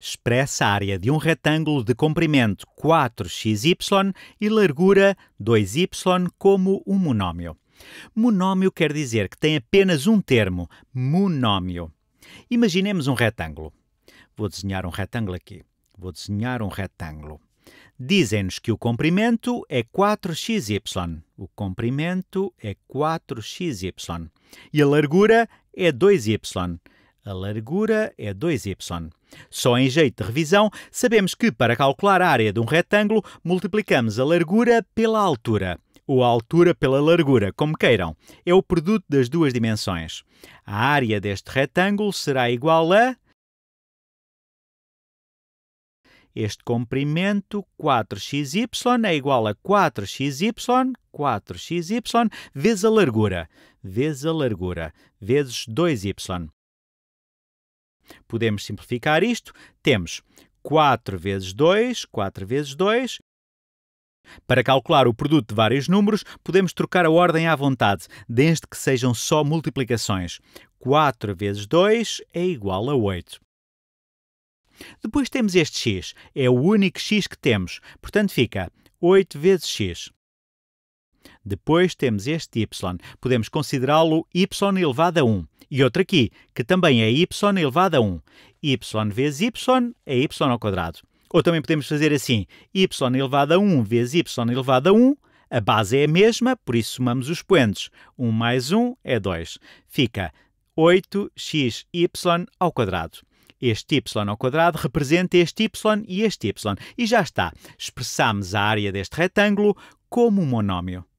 expressa a área de um retângulo de comprimento 4xy e largura 2y como um monómio. Monómio quer dizer que tem apenas um termo, monómio. Imaginemos um retângulo. Vou desenhar um retângulo aqui. Vou desenhar um retângulo. Dizem-nos que o comprimento é 4xy. O comprimento é 4xy. E a largura é 2y a largura é 2y. Só em jeito de revisão, sabemos que para calcular a área de um retângulo, multiplicamos a largura pela altura ou a altura pela largura, como queiram. É o produto das duas dimensões. A área deste retângulo será igual a este comprimento 4xy é igual a 4xy, 4xy vezes a largura, vezes a largura, vezes 2y. Podemos simplificar isto. Temos 4 vezes 2, 4 vezes 2. Para calcular o produto de vários números, podemos trocar a ordem à vontade, desde que sejam só multiplicações. 4 vezes 2 é igual a 8. Depois temos este x. É o único x que temos. Portanto, fica 8 vezes x. Depois temos este y. Podemos considerá-lo y elevado a 1. E outro aqui, que também é y elevado a 1. y vezes y é y ao quadrado. Ou também podemos fazer assim, y elevado a 1 vezes y elevado a 1. A base é a mesma, por isso somamos os expoentes. 1 mais 1 é 2. Fica 8xy ao quadrado. Este y ao quadrado representa este y e este y. E já está. Expressamos a área deste retângulo como um monómio.